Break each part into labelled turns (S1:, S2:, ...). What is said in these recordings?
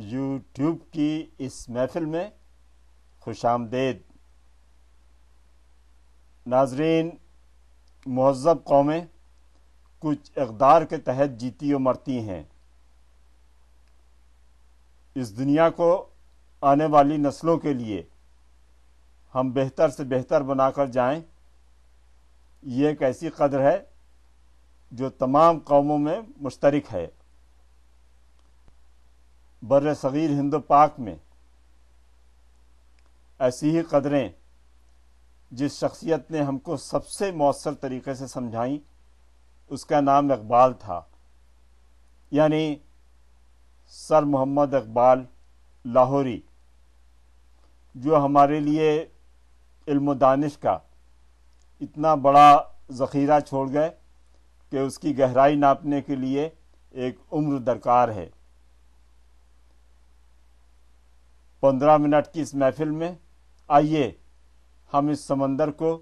S1: YouTube की इस महफिल में खुश आमदेद नाजरीन महजब कौमें कुछ इकदार के तहत जीती और मरती हैं इस दुनिया को आने वाली नस्लों के लिए हम बेहतर से बेहतर बनाकर जाएं ये एक ऐसी कदर है जो तमाम कौमों में मुश्तरक है बर सग़ीर हिंद पाक में ऐसी ही कदरें जिस शख्सियत ने हमको सबसे मौसर तरीके से समझाई उसका नाम इकबाल था यानी सर मोहम्मद इकबाल लाहौरी जो हमारे लिए इल्म दानिश का इतना बड़ा ज़ख़ीरा छोड़ गए कि उसकी गहराई नापने के लिए एक उम्र दरकार है पंद्रह मिनट की इस महफिल में आइए हम इस समंदर को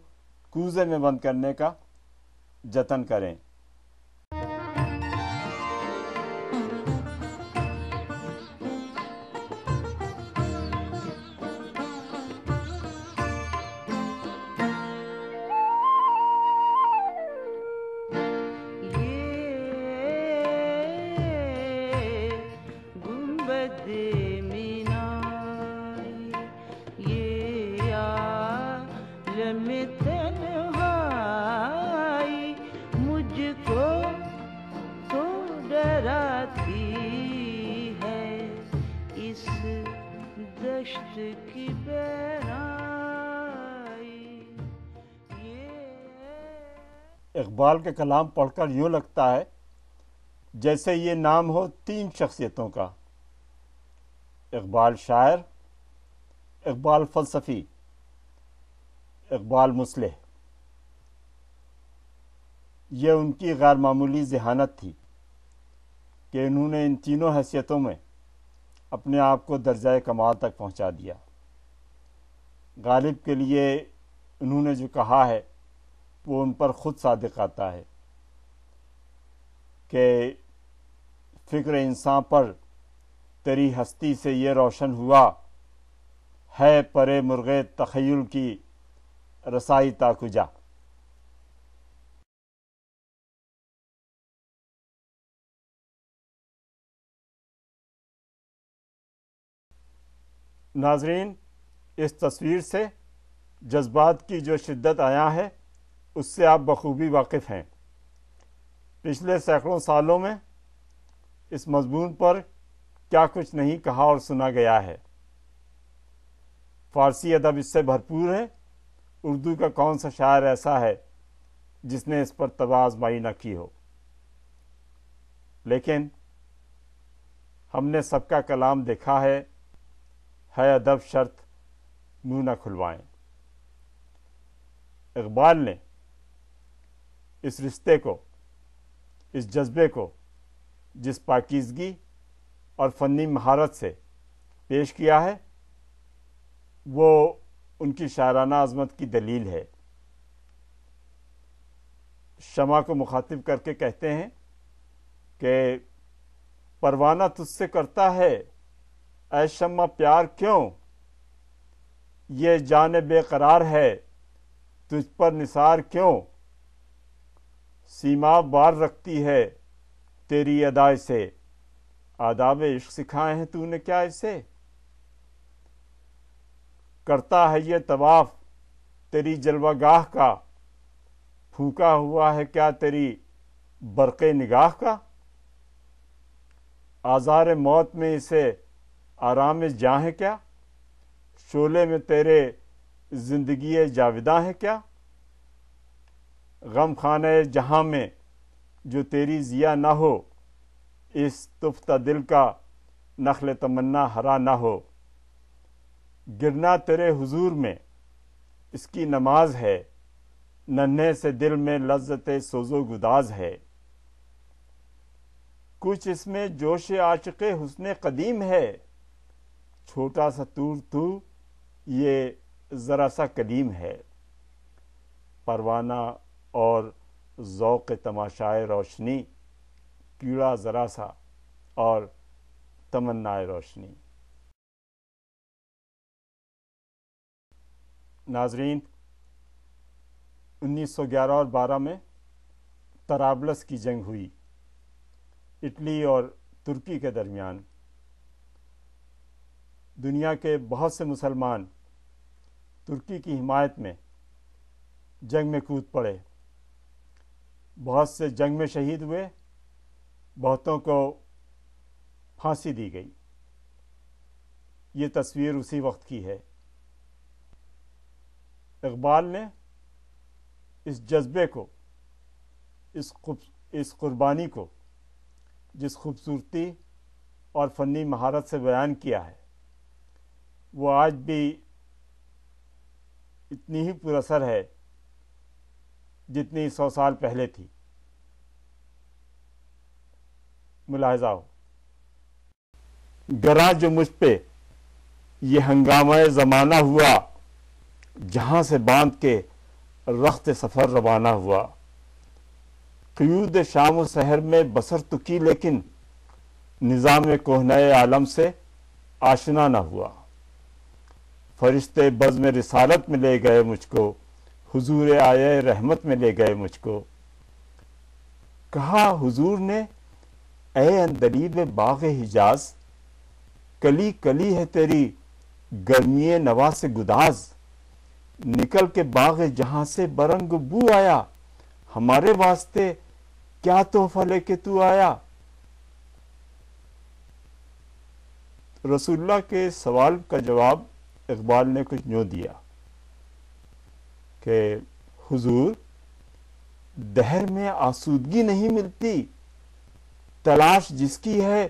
S1: कूजे में बंद करने का जतन करें इकबाल के कलाम पढ़कर यूँ लगता है जैसे ये नाम हो तीन शख्सियतों का इकबाल शायर इकबाल फ़लसफ़ी इकबाल मुसलह यह उनकी मामूली जहानत थी कि इन्होंने इन तीनों हैसियतों में अपने आप को दर्जा कमाल तक पहुंचा दिया गालिब के लिए उन्होंने जो कहा है वो उन पर ख़ुद सादक आता है कि फ़िक्र इंसान पर तेरी हस्ती से ये रोशन हुआ है परे मुर्गे तखयल की रसाई ताकुजा नाजरीन इस तस्वीर से जज्बात की जो शिद्दत आया है उससे आप बखूबी वाकिफ़ हैं पिछले सैकड़ों सालों में इस मजमून पर क्या कुछ नहीं कहा और सुना गया है फारसी अदब इससे भरपूर है उर्दू का कौन सा शायर ऐसा है जिसने इस पर तबाजमाई न की हो लेकिन हमने सबका कलाम देखा है है अदब शर्त मुँह न खुलवाएं इकबाल ने इस रिश्ते को इस जज्बे को जिस पाकिजगी और फनी महारत से पेश किया है वो उनकी शायराना आज़मत की दलील है शमा को मुखातिब करके कहते हैं कि परवाना तुझसे करता है ऐ शमा प्यार क्यों ये जान बेकरार है तुझ पर निसार क्यों सीमा बार रखती है तेरी अदाय से आदाब इश्क सिखाए हैं तूने क्या इसे करता है ये तवाफ तेरी जलवागाह का फूका हुआ है क्या तेरी बरक़ निगाह का आज़ार मौत में इसे आराम जाँ है क्या शोले में तेरे ज़िंदगी जाविदा है क्या गम खान जहाँ में जो तेरी ज़िया ना हो इस तुफ्ता दिल का नखल तमन्ना हरा ना हो गिरना तेरे हुजूर में इसकी नमाज है नन्हे से दिल में लज्जत सोजो गुदाज है कुछ इसमें जोश आचके हुसन कदीम है छोटा सा तूर तू ये ज़रा सा कदीम है परवाना और ओक तमाशाए रोशनी कीड़ा ज़रा सा और तमन्नाए रोशनी नाजरीन 1911 और 12 में तराबलस की जंग हुई इटली और तुर्की के दरमियान दुनिया के बहुत से मुसलमान तुर्की की हिमायत में जंग में कूद पड़े बहुत से जंग में शहीद हुए बहुतों को फांसी दी गई ये तस्वीर उसी वक्त की है इकबाल ने इस जज्बे को इस इस कुर्बानी को जिस खूबसूरती और फ़नी महारत से बयान किया है वो आज भी इतनी ही पुरसर है जितनी सौ साल पहले थी मुलाहजा हो गरा जो मुझ पे ये हंगामा ज़माना हुआ जहां से बांध के रख्त सफ़र रवाना हुआ क्यूद शाम शहर में बसर तो की लेकिन निज़ाम कोहनए आलम से आशना न हुआ फरिश्ते बज में रिसालत में ले गए मुझको हुजूर आया रहमत में ले गए मुझको कहा हुजूर ने ए अंदरीब बाग हिजाज कली कली है तेरी गर्मी नवा से गुदाज निकल के बाग जहां से बरंग बू आया हमारे वास्ते क्या तोहफा लेके तू आया रसुल्ला के सवाल का जवाब इकबाल ने कुछ नो दिया कि हुजूर दहर में आसूदगी नहीं मिलती तलाश जिसकी है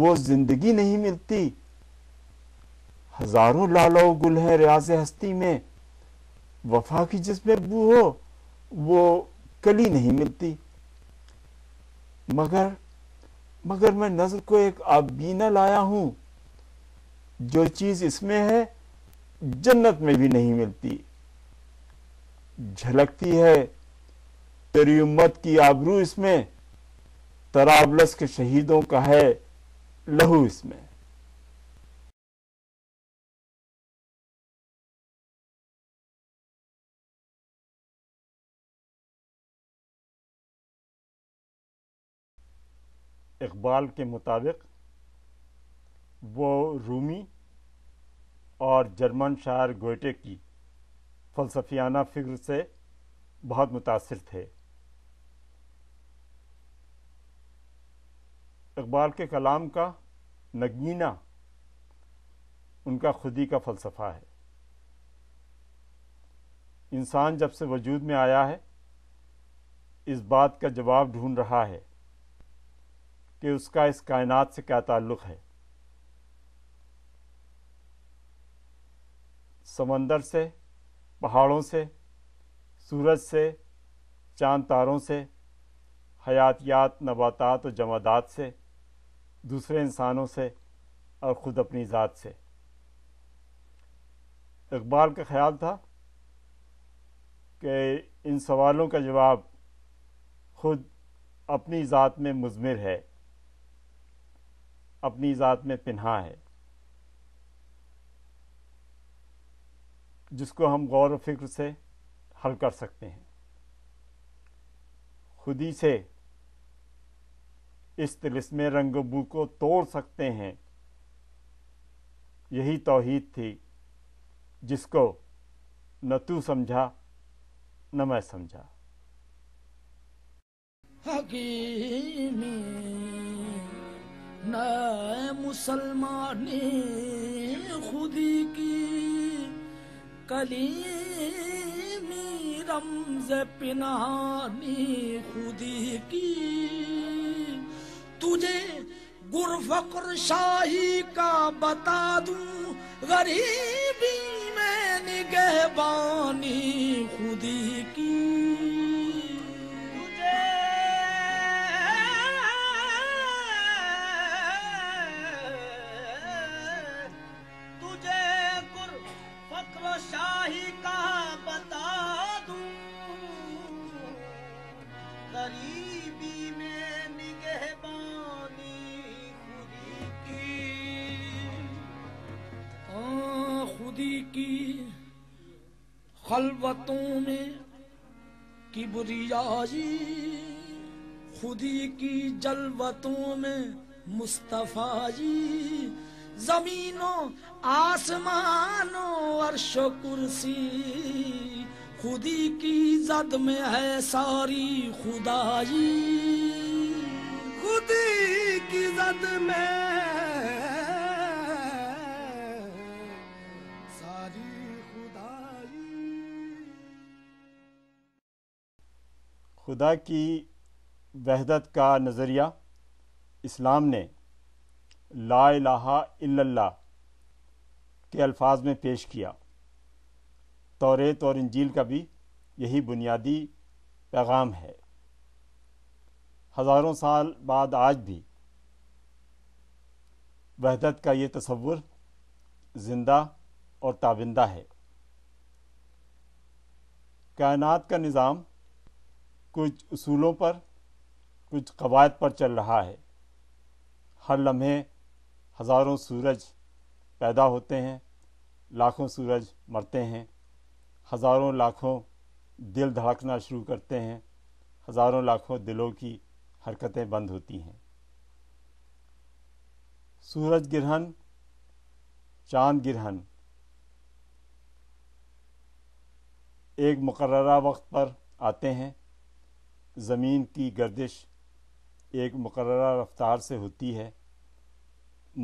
S1: वो जिंदगी नहीं मिलती हजारों लालो गुल है रियाज हस्ती में वफा की जिसमें बू हो वो कली नहीं मिलती मगर मगर मैं नजर को एक आबीना लाया हूं जो चीज इसमें है जन्नत में भी नहीं मिलती झलकती है तेरी उम्मत की आबरू इसमें तराबलस के शहीदों का है लहू इसमें इकबाल के मुताबिक वो रूमी और जर्मन शायर गोयटे की फलसफियाना फिक्र से बहुत मुतासर थे इकबाल के कलाम का नगीना उनका खुदी का फलसफा है इंसान जब से वजूद में आया है इस बात का जवाब ढूंढ रहा है कि उसका इस कायनात से क्या ताल्लुक़ है समंदर से पहाड़ों से सूरज से चांद तारों से हयातियात नबातात और जमादात से दूसरे इंसानों से और ख़ुद अपनी ज़ात से इकबाल का ख्याल था कि इन सवालों का जवाब खुद अपनी ज़ात में मुजमिर है अपनी ज़ात में पिन्हा है जिसको हम गौर व फिक्र से हल कर सकते हैं खुदी से इस तिलस्म रंग बू को तोड़ सकते हैं यही तौहीद थी जिसको न तू समझा न मैं समझा न मुसलमानी खुदी की कलीमी रमज पिनानी खुदी की तुझे गुरफक्र शाही का बता दू गरीबी में निगहबानी खुदी की खलवतों में किबरियाई खुदी की जलवतों में मुस्तफ़ाई जमीनों आसमानों अर्श कुर्सी खुदी की जद में है सारी खुदाई खुदी की जद में खुदा की वहदत का नज़रिया इस्लाम ने ला इल्लल्लाह के अल्फाज में पेश किया तौरेत और इंजील का भी यही बुनियादी पैगाम है हज़ारों साल बाद आज भी वहदत का ये तस्वुर ज़िंदा और ताबिंदा है कायनात का निज़ाम कुछ उसूलों पर कुछ कवायद पर चल रहा है हर लम्हे हज़ारों सूरज पैदा होते हैं लाखों सूरज मरते हैं हज़ारों लाखों दिल धड़कना शुरू करते हैं हज़ारों लाखों दिलों की हरकतें बंद होती हैं सूरज ग्रहण चांद ग्रहण एक मकर्रा वक्त पर आते हैं ज़मीन की गर्दिश एक मकर रफ्तार से होती है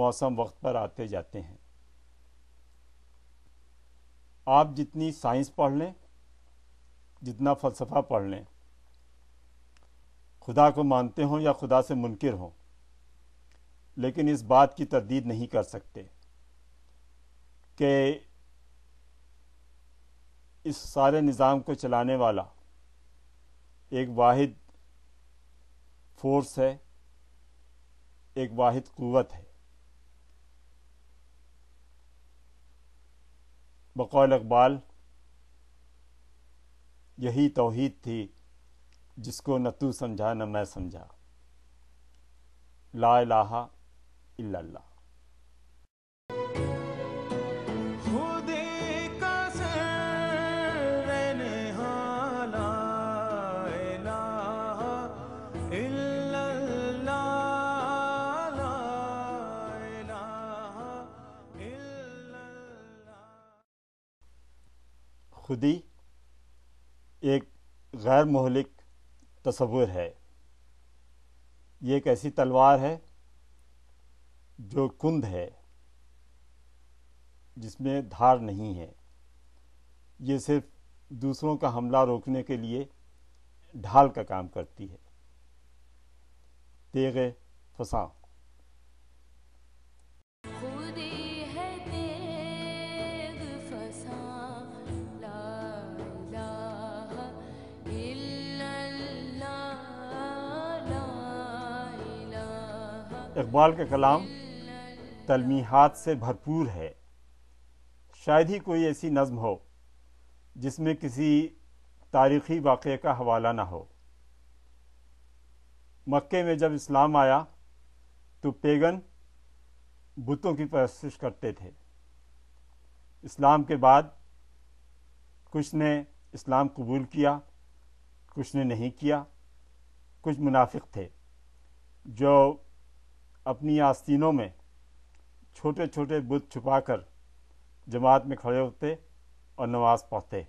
S1: मौसम वक्त पर आते जाते हैं आप जितनी साइंस पढ़ लें जितना फ़लसफ़ा पढ़ लें खुदा को मानते हों या खुदा से मुनकर हों लेकिन इस बात की तरदीद नहीं कर सकते कि इस सारे निज़ाम को चलाने वाला एक वाहिद फोर्स है एक वाहिद क़वत है बकौल अकबाल यही तोहद थी जिसको न तू समझा न मैं समझा ला लाहा इल्ला खुदी एक गैर महलिक तस्वुर है ये एक ऐसी तलवार है जो कुंद है जिसमें धार नहीं है ये सिर्फ दूसरों का हमला रोकने के लिए ढाल का काम करती है तेग फसा इकबाल का कलाम तलमीहात से भरपूर है शायद ही कोई ऐसी नज़म हो जिसमें किसी तारीख़ी वाक़े का हवाला ना हो मक्के में जब इस्लाम आया तो पेगन बुतों की परस्तिश करते थे इस्लाम के बाद कुछ ने इस्लाम कबूल किया कुछ ने नहीं किया कुछ मुनाफिक थे जो अपनी आस्तीनों में छोटे छोटे बुत छुपाकर जमात में खड़े होते और नमाज़ पढ़ते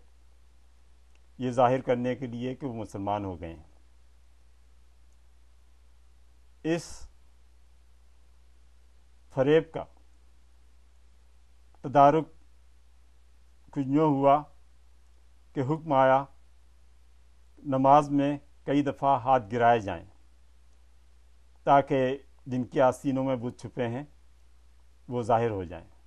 S1: ये जाहिर करने के लिए कि वो मुसलमान हो गए हैं इस फरेब का तदारक कुछ यूँ हुआ कि हुक्म आया नमाज में कई दफ़ा हाथ गिराए जाएं ताकि जिनके आस्तीनों में बुध छुपे हैं वो ज़ाहिर हो जाएं